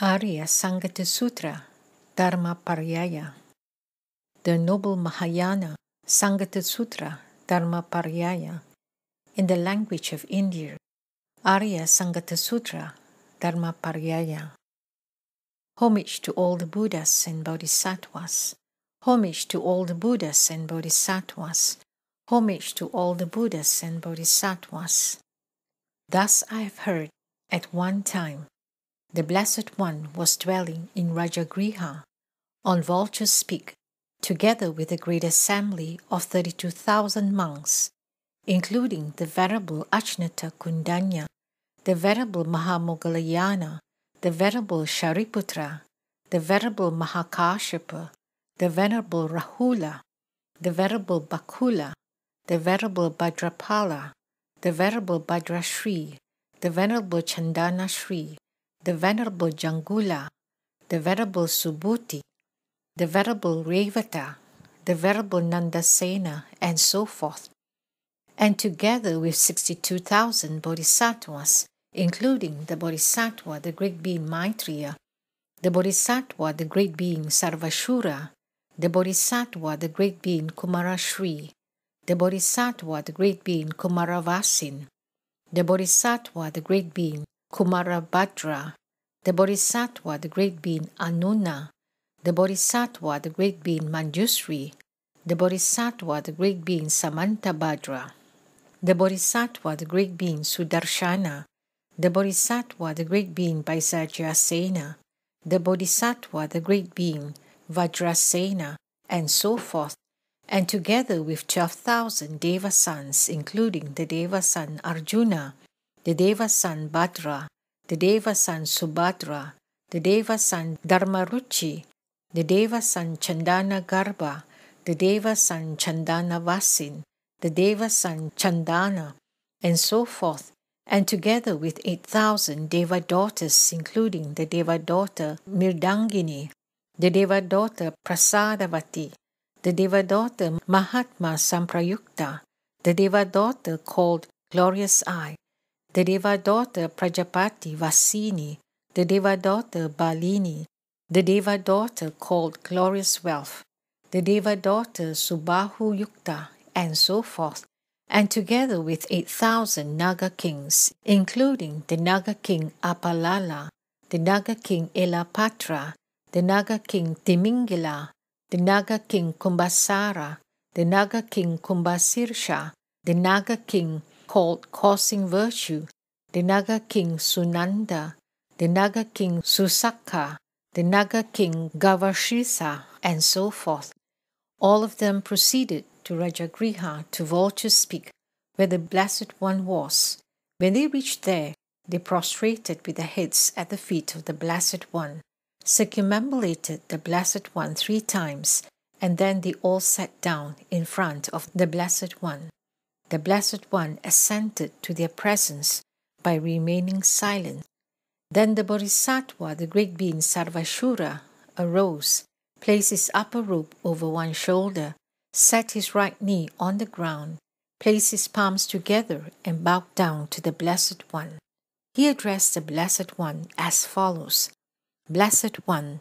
Arya Sangata Sutra, Dharma Paryaya. The Noble Mahayana Sangata Sutra, Dharma Paryaya. In the language of India, Arya Sangata Sutra, Dharma Paryaya. Homage to all the Buddhas and Bodhisattvas. Homage to all the Buddhas and Bodhisattvas. Homage to all the Buddhas and Bodhisattvas. Thus I have heard at one time the Blessed One was dwelling in Rajagriha on Vulture's Peak, together with a great assembly of 32,000 monks, including the Venerable Achnata Kundanya, the Venerable Mahamogalayana, the Venerable Shariputra, the Venerable Mahakashapa, the Venerable Rahula, the Venerable Bakula, the Venerable Bhadrapala, the Venerable Bhadrashri, the Venerable Chandana Shri, the Venerable Jangula, the Venerable Subhuti, the Venerable Revata, the Venerable Nandasena, and so forth. And together with 62,000 bodhisattvas, including the bodhisattva, the great being Maitreya, the bodhisattva, the great being Sarvashura, the bodhisattva, the great being Kumarashri, the bodhisattva, the great being Kumaravasin, the bodhisattva, the great being Kumarabhadra, the Bodhisattva, the great being Anuna, the Bodhisattva, the great being Manjusri, the Bodhisattva, the great being Samantabhadra, the Bodhisattva, the great being Sudarshana, the Bodhisattva, the great being Vaisajyasena, the Bodhisattva, the great being Vajrasena, and so forth, and together with 12,000 Deva sons, including the Deva son Arjuna, the Deva's son Bhadra, the Deva's son Subhadra, the Deva's son Dharmaruchi, the Deva's son Chandana Garba, the Deva's son Chandana Vasin, the Deva's son Chandana, and so forth, and together with 8,000 Deva daughters, including the Deva daughter Mirdangini, the Deva daughter Prasadavati, the Deva daughter Mahatma Samprayukta, the Deva daughter called Glorious Eye, the Deva daughter Prajapati Vasini, the Deva daughter Balini, the Deva daughter called Glorious Wealth, the Deva daughter Subahu Yukta, and so forth, and together with 8,000 Naga kings, including the Naga king Apalala, the Naga king Elapatra, the Naga king Timingila, the Naga king Kumbasara, the Naga king Kumbasirsha, the Naga king called Causing Virtue, the Naga King Sunanda, the Naga King Susaka, the Naga King Gavashisa, and so forth. All of them proceeded to Rajagriha to Vulture's Peak, where the Blessed One was. When they reached there, they prostrated with their heads at the feet of the Blessed One, circumambulated the Blessed One three times, and then they all sat down in front of the Blessed One the Blessed One assented to their presence by remaining silent. Then the Bodhisattva, the great being Sarvashura, arose, placed his upper robe over one shoulder, set his right knee on the ground, placed his palms together, and bowed down to the Blessed One. He addressed the Blessed One as follows Blessed One,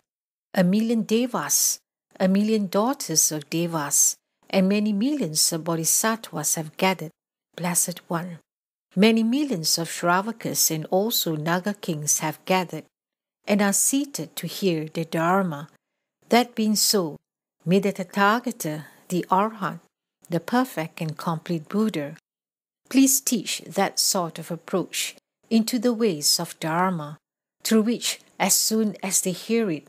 a million devas, a million daughters of devas, and many millions of bodhisattvas have gathered, Blessed One. Many millions of Shravakas and also Naga kings have gathered and are seated to hear the Dharma. That being so, may the Tathagata, the Arhat, the perfect and complete Buddha, please teach that sort of approach into the ways of Dharma, through which, as soon as they hear it,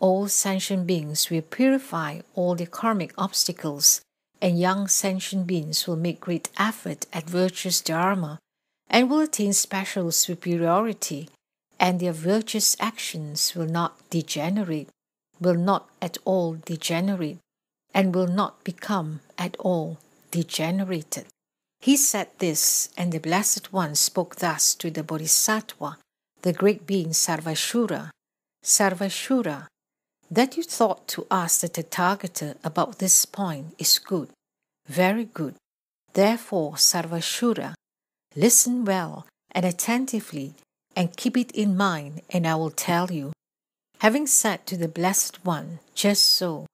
all sentient beings will purify all the karmic obstacles, and young sentient beings will make great effort at virtuous dharma and will attain special superiority, and their virtuous actions will not degenerate, will not at all degenerate, and will not become at all degenerated. He said this, and the Blessed One spoke thus to the Bodhisattva, the great being Sarvashura. Sarvashura, that you thought to ask the Tathagata about this point is good, very good. Therefore, Sarvashura, listen well and attentively and keep it in mind, and I will tell you. Having said to the Blessed One, just so,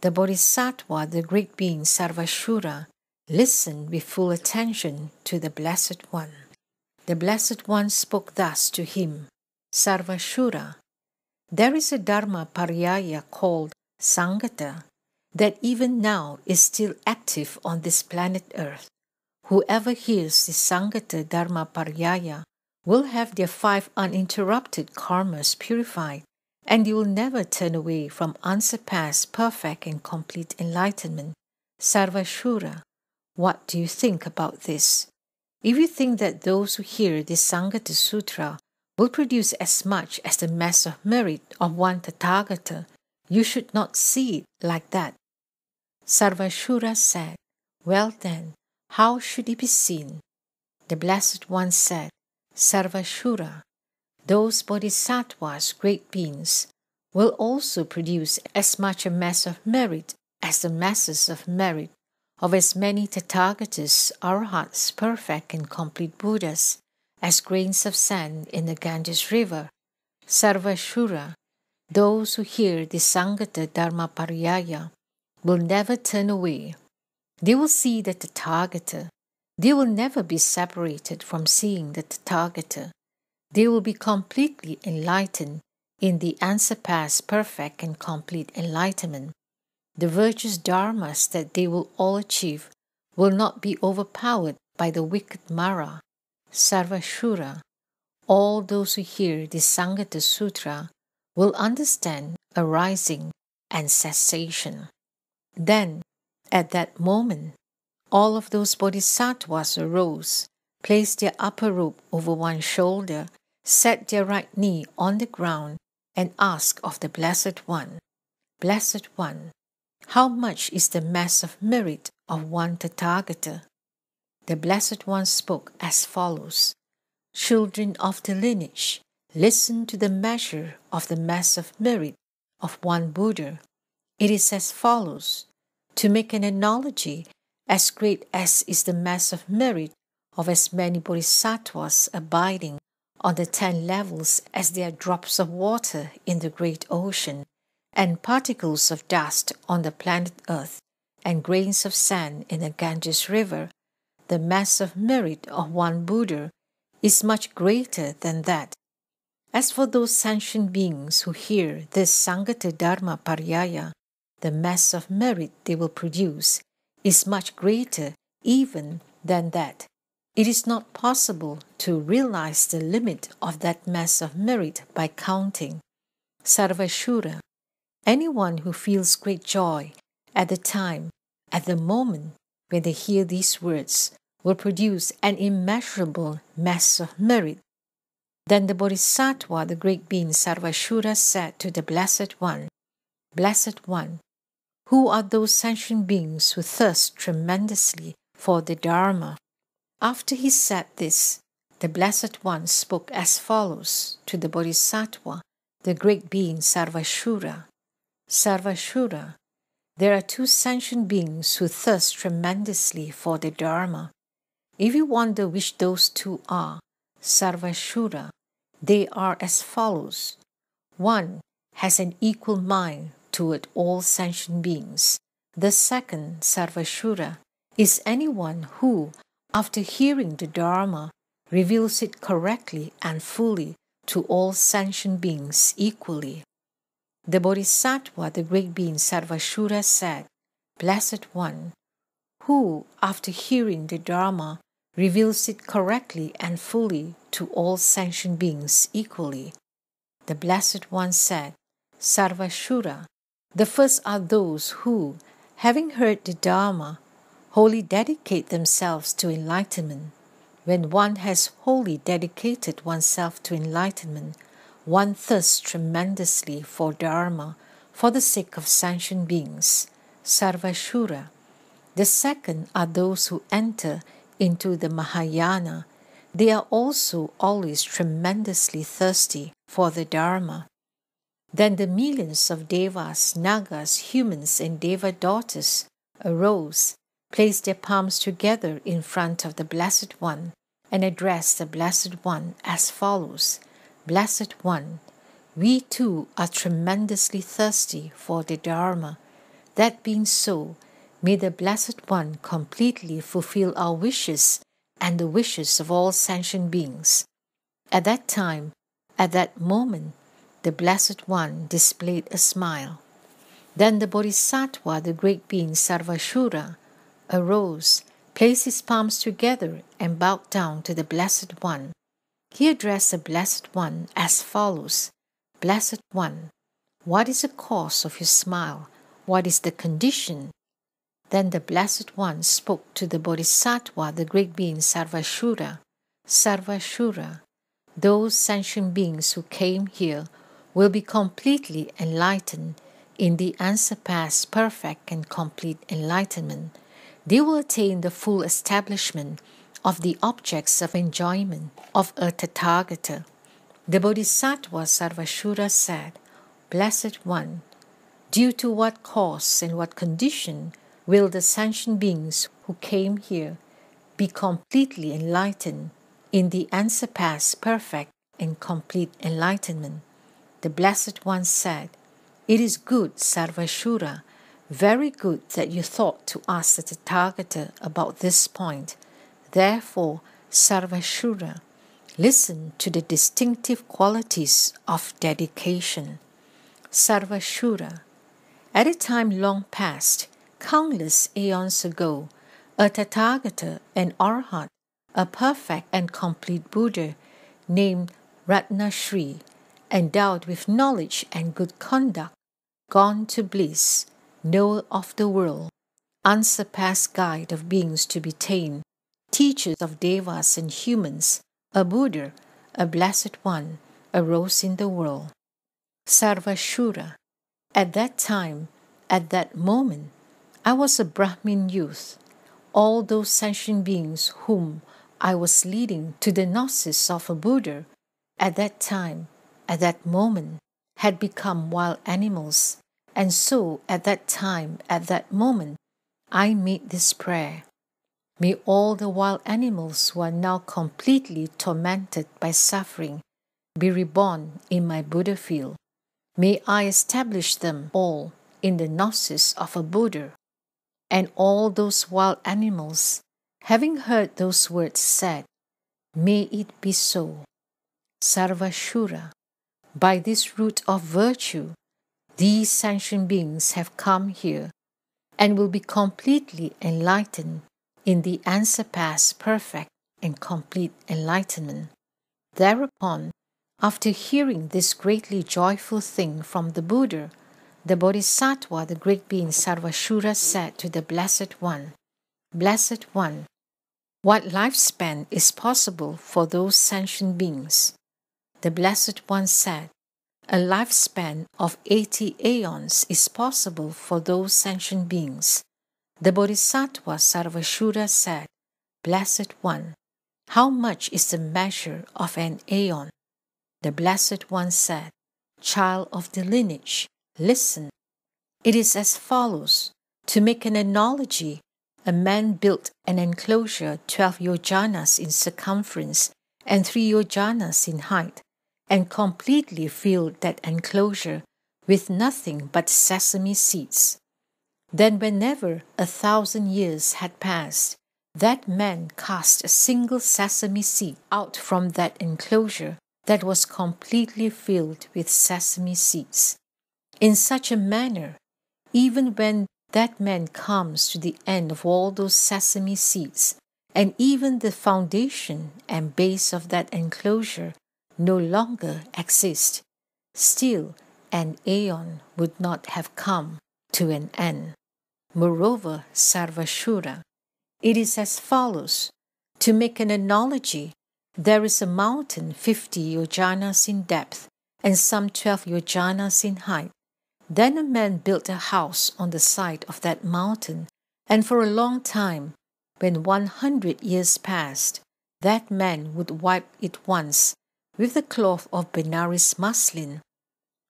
the Bodhisattva, the Great Being Sarvashura, listened with full attention to the Blessed One. The Blessed One spoke thus to him Sarvashura, there is a Dharma Paryaya called Sangata that even now is still active on this planet Earth. Whoever hears the Sangata Dharma Paryaya will have their five uninterrupted karmas purified, and you will never turn away from unsurpassed, perfect, and complete enlightenment. Sarvashura, what do you think about this? If you think that those who hear the Sangata Sutra will produce as much as the mass of merit of one Tathagata. You should not see it like that. Sarvashura said, Well then, how should it be seen? The Blessed One said, Sarvashura, those bodhisattvas, great beings, will also produce as much a mass of merit as the masses of merit of as many Tathagatas, arhats, perfect and complete Buddhas, as grains of sand in the Ganges River. Sarvashura, those who hear the Sangata Pariyaya will never turn away. They will see the Tathagata. They will never be separated from seeing the Tathagata. They will be completely enlightened in the unsurpassed, perfect, and complete enlightenment. The virtuous dharmas that they will all achieve will not be overpowered by the wicked Mara Sarvashura, all those who hear the Sangata Sutra will understand arising and cessation. Then, at that moment, all of those bodhisattvas arose, placed their upper robe over one shoulder, set their right knee on the ground, and asked of the Blessed One, Blessed One, how much is the mass of merit of one Tathagata? The Blessed One spoke as follows Children of the lineage, listen to the measure of the mass of merit of one Buddha. It is as follows To make an analogy, as great as is the mass of merit of as many bodhisattvas abiding on the ten levels as there are drops of water in the great ocean, and particles of dust on the planet Earth, and grains of sand in the Ganges River the mass of merit of one Buddha is much greater than that. As for those sentient beings who hear this Sangata Dharma Paryaya, the mass of merit they will produce is much greater even than that. It is not possible to realize the limit of that mass of merit by counting. Sarvashura. Anyone who feels great joy at the time, at the moment when they hear these words, will produce an immeasurable mass of merit. Then the Bodhisattva, the great being Sarvashura, said to the Blessed One, Blessed One, who are those sentient beings who thirst tremendously for the Dharma? After he said this, the Blessed One spoke as follows to the Bodhisattva, the great being Sarvashura Sarvashura, there are two sentient beings who thirst tremendously for the Dharma. If you wonder which those two are, Sarvashura, they are as follows. One has an equal mind toward all sentient beings. The second, Sarvashura, is anyone who, after hearing the Dharma, reveals it correctly and fully to all sentient beings equally. The Bodhisattva, the great being Sarvashura, said, Blessed One, who, after hearing the Dharma, reveals it correctly and fully to all sentient beings equally. The Blessed One said, Sarvashura, the first are those who, having heard the Dharma, wholly dedicate themselves to enlightenment. When one has wholly dedicated oneself to enlightenment, one thirsts tremendously for Dharma for the sake of sentient beings, Sarvashura. The second are those who enter into the Mahayana. They are also always tremendously thirsty for the Dharma. Then the millions of devas, nagas, humans, and deva daughters arose, placed their palms together in front of the Blessed One, and addressed the Blessed One as follows Blessed One, we too are tremendously thirsty for the Dharma. That being so, may the Blessed One completely fulfill our wishes and the wishes of all sentient beings. At that time, at that moment, the Blessed One displayed a smile. Then the Bodhisattva, the great being Sarvashura, arose, placed his palms together, and bowed down to the Blessed One. He addressed the Blessed One as follows Blessed One, what is the cause of your smile? What is the condition? Then the Blessed One spoke to the Bodhisattva, the great being Sarvashura. Sarvashura, those sentient beings who came here will be completely enlightened in the unsurpassed, perfect, and complete enlightenment. They will attain the full establishment of the objects of enjoyment of a Tathagata. The Bodhisattva Sarvashura said, Blessed One, due to what cause and what condition will the sentient beings who came here be completely enlightened in the unsurpassed, perfect, and complete enlightenment? The Blessed One said, It is good, Sarvashura, very good that you thought to ask the Tathagata about this point Therefore, Sarvashura, listen to the distinctive qualities of dedication. Sarvashura, at a time long past, countless eons ago, a Tathagata, an Arhat, a perfect and complete Buddha named Ratnashri, endowed with knowledge and good conduct, gone to bliss, knower of the world, unsurpassed guide of beings to be tamed, teachers of devas and humans, a Buddha, a Blessed One, arose in the world. Sarvashura. At that time, at that moment, I was a Brahmin youth. All those sentient beings whom I was leading to the gnosis of a Buddha at that time, at that moment, had become wild animals. And so, at that time, at that moment, I made this prayer May all the wild animals who are now completely tormented by suffering be reborn in my Buddha field. May I establish them all in the gnosis of a Buddha. And all those wild animals, having heard those words, said, May it be so. Sarvashura, by this root of virtue, these sentient beings have come here and will be completely enlightened in the unsurpassed, perfect, and complete enlightenment. Thereupon, after hearing this greatly joyful thing from the Buddha, the Bodhisattva, the great being Sarvashura, said to the Blessed One, Blessed One, what lifespan is possible for those sentient beings? The Blessed One said, A lifespan of 80 aeons is possible for those sentient beings. The Bodhisattva Sarvashura said, Blessed One, how much is the measure of an aeon? The Blessed One said, Child of the lineage, listen. It is as follows. To make an analogy, a man built an enclosure 12 yojanas in circumference and 3 yojanas in height, and completely filled that enclosure with nothing but sesame seeds. Then, whenever a thousand years had passed, that man cast a single sesame seed out from that enclosure that was completely filled with sesame seeds. In such a manner, even when that man comes to the end of all those sesame seeds, and even the foundation and base of that enclosure no longer exist, still an aeon would not have come to an end. Moreover, Sarvashura, it is as follows. To make an analogy, there is a mountain 50 yojanas in depth and some 12 yojanas in height. Then a man built a house on the side of that mountain, and for a long time, when 100 years passed, that man would wipe it once with the cloth of Benares muslin.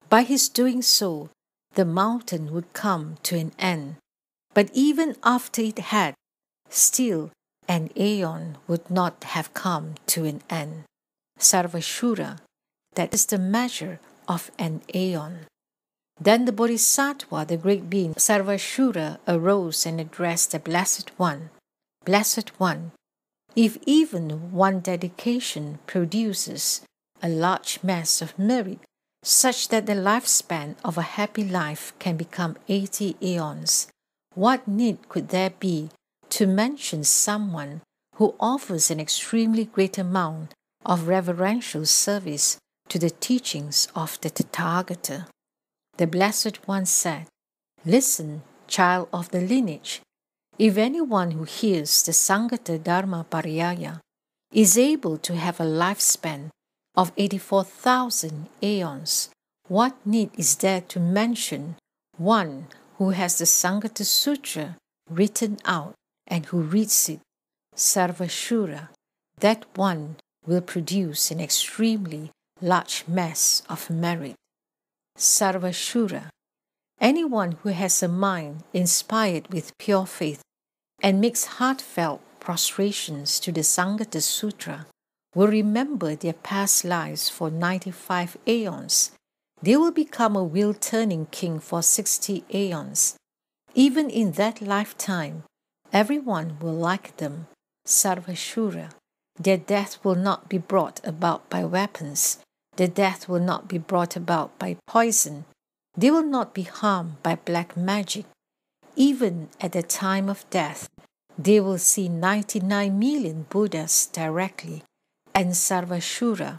By his doing so, the mountain would come to an end. But even after it had, still an aeon would not have come to an end. Sarvashura, that is the measure of an aeon. Then the Bodhisattva, the great being Sarvashura, arose and addressed the Blessed One. Blessed One, if even one dedication produces a large mass of merit, such that the lifespan of a happy life can become 80 aeons, what need could there be to mention someone who offers an extremely great amount of reverential service to the teachings of the Tathagata? The Blessed One said, Listen, child of the lineage, if anyone who hears the Sangata Dharma Pariyaya is able to have a lifespan of 84,000 aeons, what need is there to mention one who has the Sangata Sutra written out and who reads it, Sarvashura, that one will produce an extremely large mass of merit. Sarvashura, anyone who has a mind inspired with pure faith and makes heartfelt prostrations to the Sangata Sutra will remember their past lives for 95 aeons they will become a wheel turning king for 60 aeons. Even in that lifetime, everyone will like them, Sarvashura. Their death will not be brought about by weapons, their death will not be brought about by poison, they will not be harmed by black magic. Even at the time of death, they will see 99 million Buddhas directly and Sarvashura,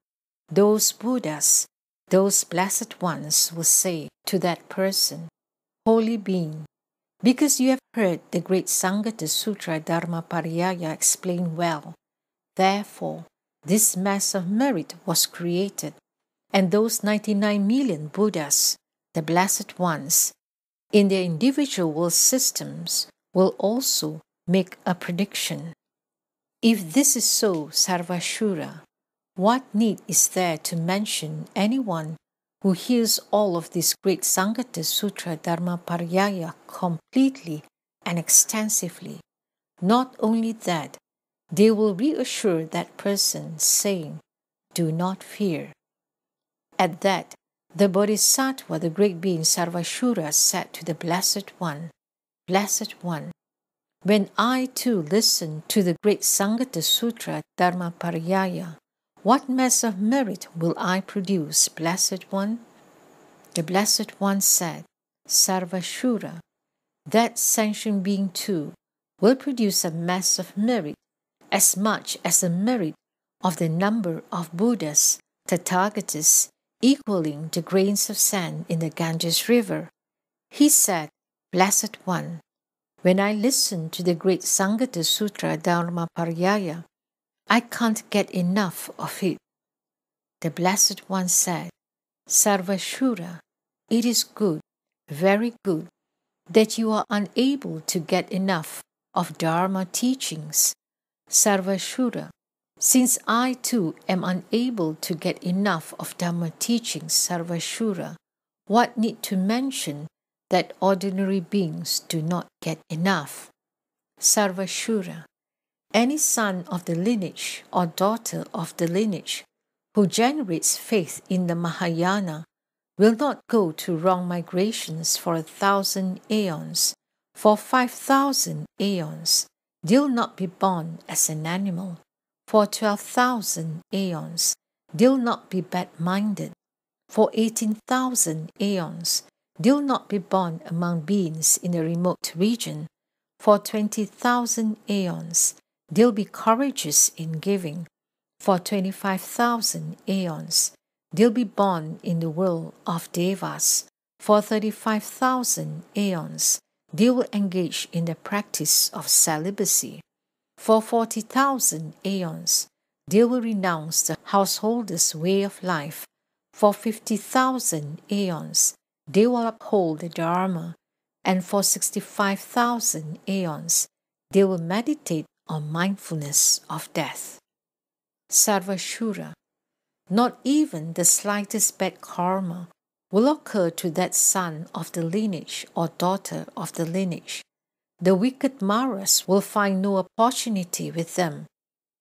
those Buddhas those blessed ones will say to that person, Holy being, because you have heard the great Sangata Sutra Dharma, Pariyaya explained well, therefore this mass of merit was created, and those 99 million Buddhas, the blessed ones, in their individual world systems will also make a prediction. If this is so, Sarvashura, what need is there to mention anyone who hears all of this great Sangata Sutra Dharma Dharmaparyaya completely and extensively? Not only that, they will reassure that person, saying, Do not fear. At that, the Bodhisattva, the great being Sarvashura, said to the Blessed One, Blessed One, when I too listen to the great Sangata Sutra Dharma Dharmaparyaya, what mass of merit will I produce, Blessed One? The Blessed One said, Sarvashura, that sentient being too, will produce a mass of merit, as much as the merit of the number of Buddhas, Tathagatas, equaling the grains of sand in the Ganges River. He said, Blessed One, when I listen to the great Sangata Sutra Dharmaparyaya, I can't get enough of it. The Blessed One said, Sarvashura, it is good, very good, that you are unable to get enough of Dharma teachings. Sarvashura, since I too am unable to get enough of Dharma teachings, Sarvashura, what need to mention that ordinary beings do not get enough? Sarvashura, any son of the lineage or daughter of the lineage who generates faith in the Mahayana will not go to wrong migrations for a thousand aeons, for five thousand aeons, they'll not be born as an animal, for twelve thousand aeons, they'll not be bad minded, for eighteen thousand aeons, they'll not be born among beings in a remote region, for twenty thousand aeons, They'll be courageous in giving. For 25,000 aeons, they'll be born in the world of devas. For 35,000 aeons, they will engage in the practice of celibacy. For 40,000 aeons, they will renounce the householder's way of life. For 50,000 aeons, they will uphold the Dharma. And for 65,000 aeons, they will meditate or mindfulness of death. Sarvashura, not even the slightest bad karma will occur to that son of the lineage or daughter of the lineage. The wicked Maras will find no opportunity with them.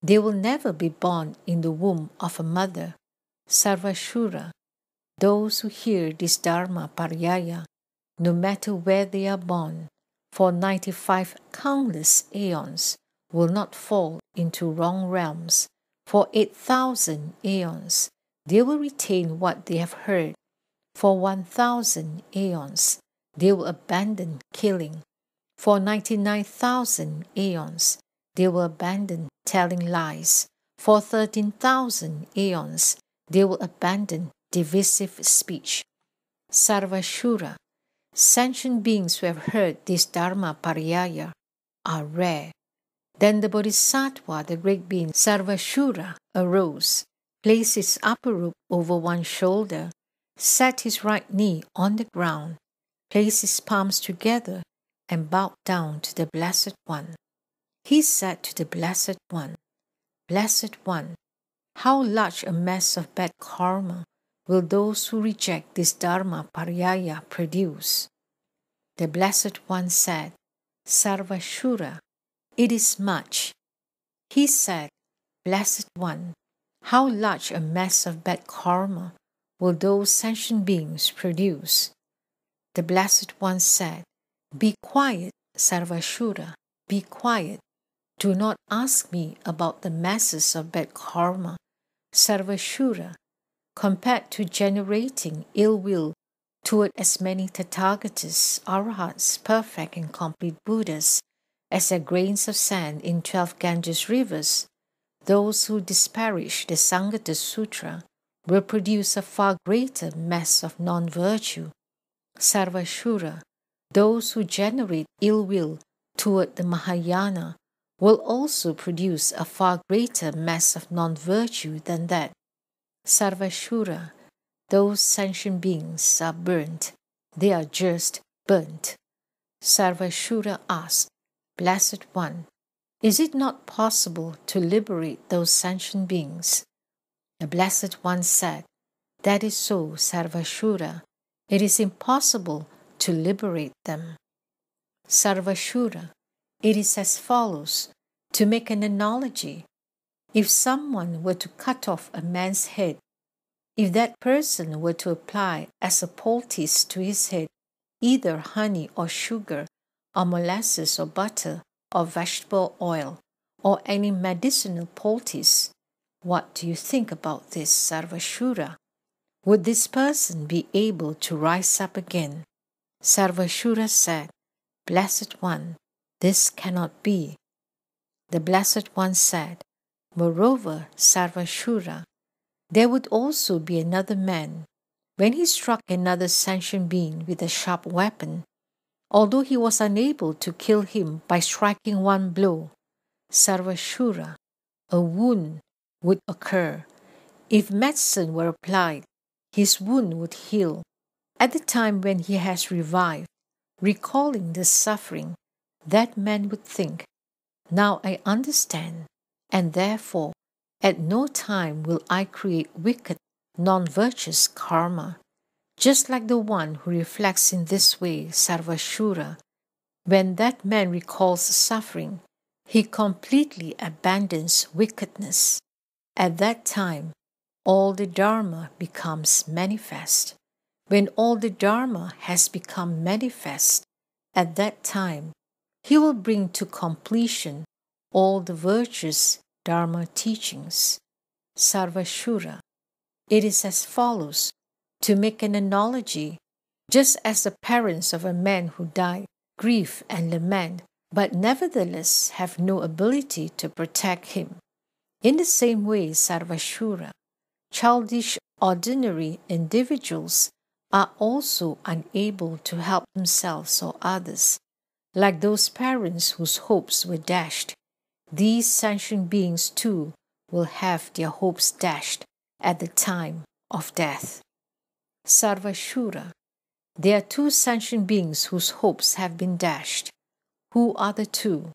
They will never be born in the womb of a mother. Sarvashura, those who hear this Dharma Paryaya, no matter where they are born, for 95 countless aeons, will not fall into wrong realms. For 8,000 aeons, they will retain what they have heard. For 1,000 aeons, they will abandon killing. For 99,000 aeons, they will abandon telling lies. For 13,000 aeons, they will abandon divisive speech. Sarvashura, sentient beings who have heard this Dharma Pariyaya are rare. Then the Bodhisattva, the great being Sarvashura, arose, placed his upper robe over one shoulder, set his right knee on the ground, placed his palms together, and bowed down to the Blessed One. He said to the Blessed One, Blessed One, how large a mess of bad karma will those who reject this Dharma Paryaya produce? The Blessed One said, Sarvashura, it is much. He said, Blessed One, how large a mess of bad karma will those sentient beings produce? The Blessed One said, Be quiet, Sarvashura, be quiet. Do not ask me about the masses of bad karma, Sarvashura, compared to generating ill will toward as many Tathagatas, Arhats, perfect and complete Buddhas as the grains of sand in twelve Ganges rivers, those who disparage the Sangata Sutra will produce a far greater mass of non virtue, Sarvashura. Those who generate ill will toward the Mahayana will also produce a far greater mass of non virtue than that. Sarvashura, those sentient beings are burnt. They are just burnt. Sarvashura asked, Blessed One, is it not possible to liberate those sentient beings? The Blessed One said, That is so, Sarvashura. It is impossible to liberate them. Sarvashura, it is as follows to make an analogy. If someone were to cut off a man's head, if that person were to apply as a poultice to his head either honey or sugar, or molasses or butter or vegetable oil or any medicinal poultice. What do you think about this Sarvashura? Would this person be able to rise up again? Sarvashura said, Blessed One, this cannot be. The Blessed One said, Moreover, Sarvashura, there would also be another man. When he struck another sentient being with a sharp weapon, although he was unable to kill him by striking one blow, sarvashura, a wound, would occur. If medicine were applied, his wound would heal. At the time when he has revived, recalling the suffering, that man would think, Now I understand, and therefore at no time will I create wicked, non virtuous karma just like the one who reflects in this way, Sarvashura, when that man recalls suffering, he completely abandons wickedness. At that time, all the Dharma becomes manifest. When all the Dharma has become manifest, at that time, he will bring to completion all the virtuous Dharma teachings. Sarvashura. It is as follows to make an analogy, just as the parents of a man who died grieve and lament, but nevertheless have no ability to protect him. In the same way, Sarvashura, childish ordinary individuals are also unable to help themselves or others, like those parents whose hopes were dashed. These sentient beings, too, will have their hopes dashed at the time of death. Sarvashura. They are two sentient beings whose hopes have been dashed. Who are the two?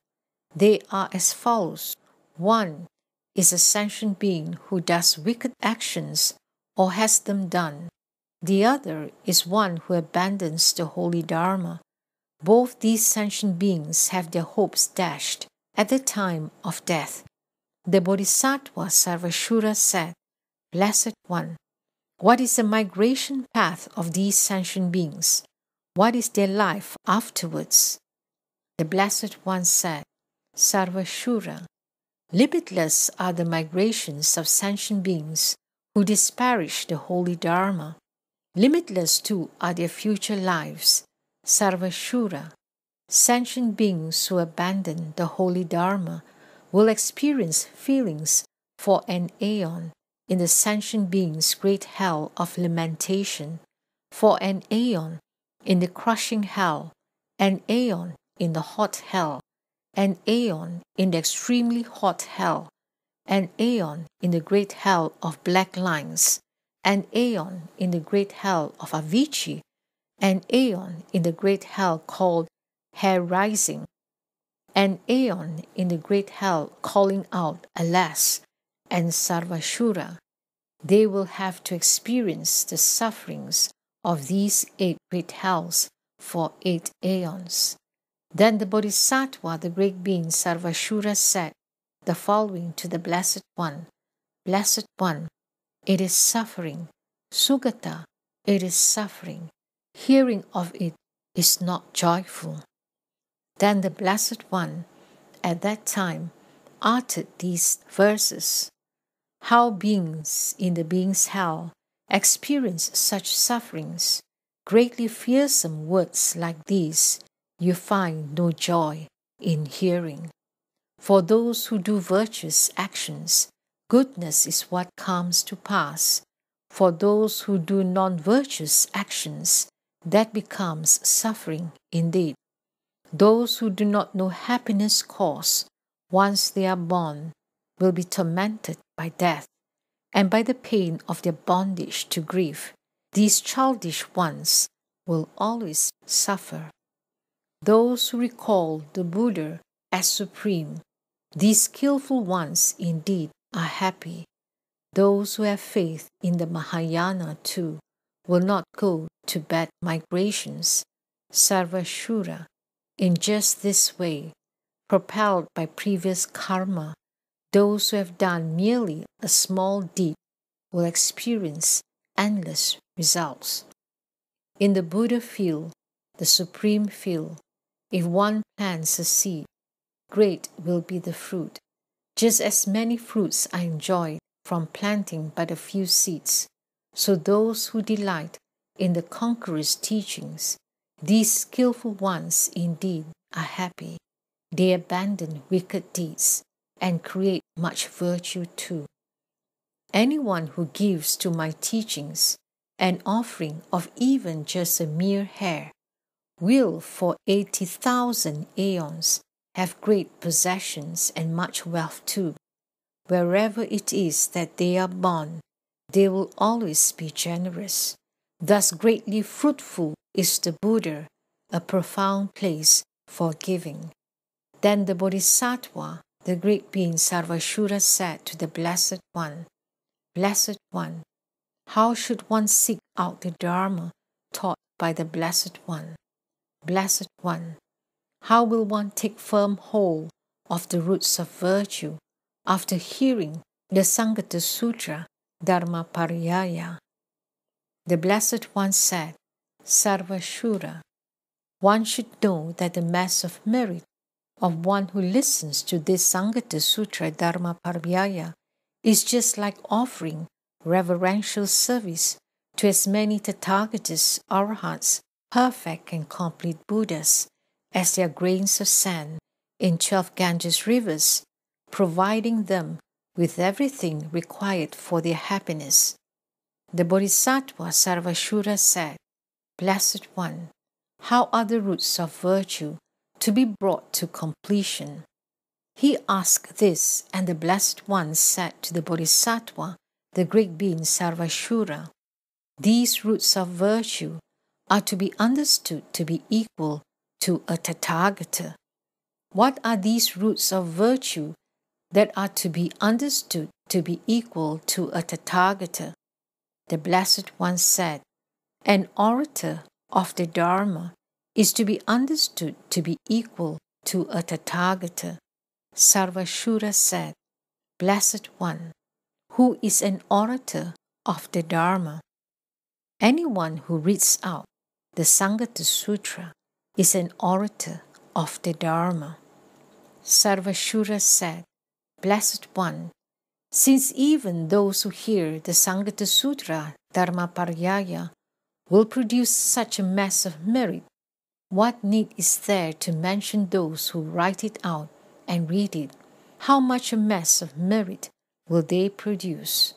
They are as follows. One is a sentient being who does wicked actions or has them done. The other is one who abandons the holy Dharma. Both these sentient beings have their hopes dashed at the time of death. The Bodhisattva Sarvashura said, Blessed One, what is the migration path of these sentient beings? What is their life afterwards? The Blessed One said, Sarvashura, limitless are the migrations of sentient beings who disparage the holy Dharma. Limitless too are their future lives, Sarvashura. Sentient beings who abandon the holy Dharma will experience feelings for an aeon in the sentient being's great hell of lamentation for an aeon in the crushing hell, an aeon in the hot hell, an aeon in the extremely hot hell, an aeon in the great hell of black lines, an aeon in the great hell of Avicii, an aeon in the great hell called hair rising, an aeon in the great hell calling out, Alas! and Sarvashura, they will have to experience the sufferings of these eight great hells for eight aeons. Then the Bodhisattva, the great being Sarvashura, said the following to the Blessed One Blessed One, it is suffering. Sugata, it is suffering. Hearing of it is not joyful. Then the Blessed One, at that time, uttered these verses how beings in the being's hell experience such sufferings, greatly fearsome words like these you find no joy in hearing. For those who do virtuous actions, goodness is what comes to pass. For those who do non virtuous actions, that becomes suffering indeed. Those who do not know happiness' cause, once they are born, will be tormented by death and by the pain of their bondage to grief, these childish ones will always suffer. Those who recall the Buddha as supreme, these skillful ones indeed are happy. Those who have faith in the Mahayana too will not go to bad migrations, sarvashura, in just this way, propelled by previous karma those who have done merely a small deed will experience endless results. In the Buddha field, the supreme field, if one plants a seed, great will be the fruit. Just as many fruits are enjoyed from planting but a few seeds, so those who delight in the conqueror's teachings, these skilful ones indeed are happy. They abandon wicked deeds and create much virtue too. Anyone who gives to my teachings an offering of even just a mere hair will for 80,000 aeons have great possessions and much wealth too. Wherever it is that they are born, they will always be generous. Thus greatly fruitful is the Buddha, a profound place for giving. Then the Bodhisattva the great being Sarvashura said to the Blessed One, Blessed One, how should one seek out the Dharma taught by the Blessed One? Blessed One, how will one take firm hold of the roots of virtue after hearing the Sangata Sutra Dharma Pariyaya? The Blessed One said, Sarvashura, one should know that the mass of merit of one who listens to this Sangata Sutra Dharma Parvaya is just like offering reverential service to as many Tathagatas, Arhats, perfect and complete Buddhas as their grains of sand in 12 Ganges rivers, providing them with everything required for their happiness. The Bodhisattva Sarvashura said, Blessed One, how are the roots of virtue to be brought to completion. He asked this, and the Blessed One said to the Bodhisattva, the great being Sarvashura, These roots of virtue are to be understood to be equal to a Tathagata. What are these roots of virtue that are to be understood to be equal to a Tathagata? The Blessed One said, An orator of the Dharma is to be understood to be equal to a Tathagata. Sarvashura said, Blessed One, who is an orator of the Dharma. Anyone who reads out the Sangata Sutra is an orator of the Dharma. Sarvashura said, Blessed One, since even those who hear the Sangata Sutra Dharma Dharmaparyaya will produce such a mass of merit what need is there to mention those who write it out and read it? How much a mass of merit will they produce?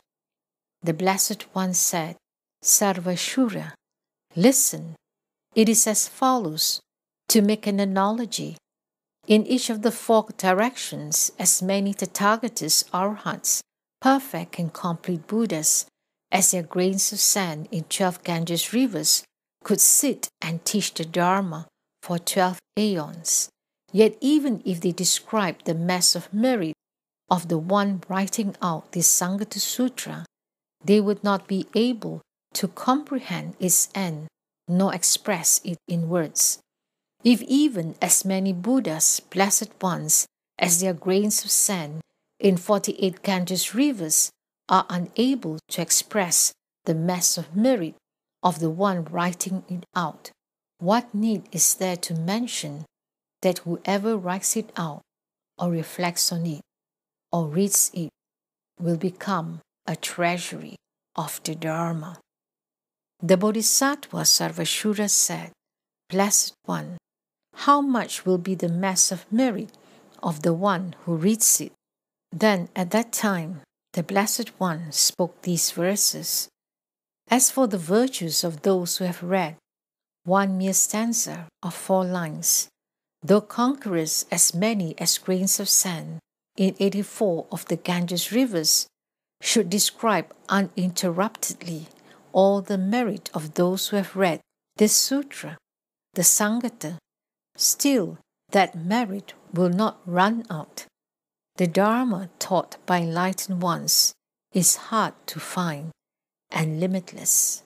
The Blessed One said, Sarvashura, listen. It is as follows to make an analogy. In each of the four directions, as many Tathagatas, Arhats, perfect and complete Buddhas, as there are grains of sand in twelve Ganges rivers, could sit and teach the Dharma for 12 aeons. Yet, even if they describe the mass of merit of the one writing out the Sangata Sutra, they would not be able to comprehend its end nor express it in words. If even as many Buddhas, blessed ones, as their grains of sand in 48 Ganges rivers are unable to express the mass of merit of the one writing it out. What need is there to mention that whoever writes it out, or reflects on it, or reads it, will become a treasury of the Dharma? The Bodhisattva Sarvashura said, Blessed One, how much will be the mass of merit of the one who reads it? Then at that time, the Blessed One spoke these verses as for the virtues of those who have read one mere stanza of four lines, though conquerors as many as grains of sand in 84 of the Ganges rivers, should describe uninterruptedly all the merit of those who have read this sutra, the Sangata, still that merit will not run out. The Dharma taught by enlightened ones is hard to find and limitless.